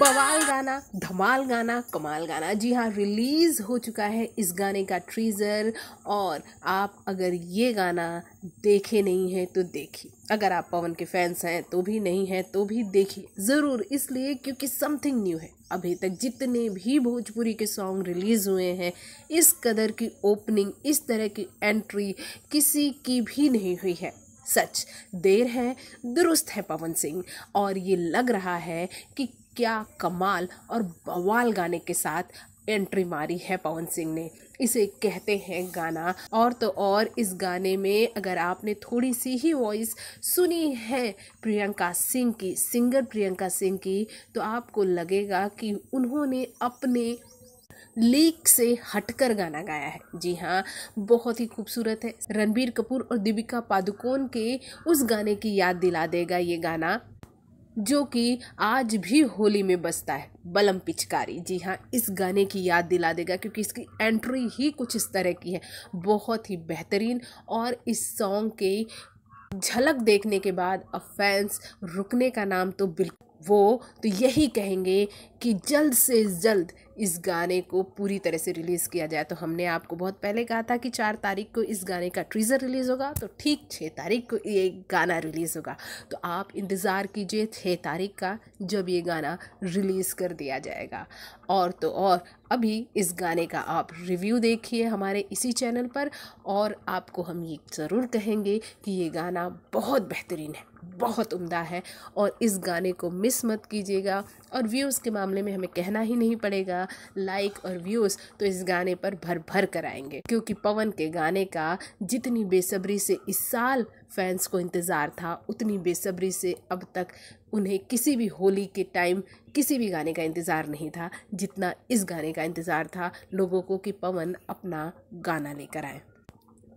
बवाल गाना धमाल गाना कमाल गाना जी हाँ रिलीज़ हो चुका है इस गाने का ट्रीज़र और आप अगर ये गाना देखे नहीं है तो देखिए अगर आप पवन के फैंस हैं तो भी नहीं हैं तो भी देखिए ज़रूर इसलिए क्योंकि समथिंग न्यू है अभी तक जितने भी भोजपुरी के सॉन्ग रिलीज़ हुए हैं इस कदर की ओपनिंग इस तरह की एंट्री किसी की भी नहीं हुई है सच देर है दुरुस्त है पवन सिंह और ये लग रहा है कि क्या कमाल और बवाल गाने के साथ एंट्री मारी है पवन सिंह ने इसे कहते हैं गाना और तो और इस गाने में अगर आपने थोड़ी सी ही वॉइस सुनी है प्रियंका सिंह की सिंगर प्रियंका सिंह की तो आपको लगेगा कि उन्होंने अपने लीक से हटकर गाना गाया है जी हाँ बहुत ही खूबसूरत है रणबीर कपूर और दीपिका पादुकोण के उस गाने की याद दिला देगा ये गाना जो कि आज भी होली में बसता है बलम पिचकारी जी हाँ इस गाने की याद दिला देगा क्योंकि इसकी एंट्री ही कुछ इस तरह की है बहुत ही बेहतरीन और इस सॉन्ग के झलक देखने के बाद अब फैंस रुकने का नाम तो बिल्कुल वो तो यही कहेंगे कि जल्द से जल्द इस गाने को पूरी तरह से रिलीज़ किया जाए तो हमने आपको बहुत पहले कहा था कि चार तारीख को इस गाने का ट्रीज़र रिलीज़ होगा तो ठीक छः तारीख को ये गाना रिलीज़ होगा तो आप इंतज़ार कीजिए छः तारीख का जब ये गाना रिलीज़ कर दिया जाएगा और तो और अभी इस गाने का आप रिव्यू देखिए हमारे इसी चैनल पर और आपको हम ये ज़रूर कहेंगे कि ये गाना बहुत बेहतरीन है बहुत उम्दा है और इस गाने को मिस मत कीजिएगा और व्यूज़ के मामले में हमें कहना ही नहीं पड़ेगा लाइक और व्यूज़ तो इस गाने पर भर भर कर आएंगे क्योंकि पवन के गाने का जितनी बेसब्री से इस साल फैंस को इंतज़ार था उतनी बेसब्री से अब तक उन्हें किसी भी होली के टाइम किसी भी गाने का इंतज़ार नहीं था जितना इस गाने का इंतज़ार था लोगों को कि पवन अपना गाना लेकर आए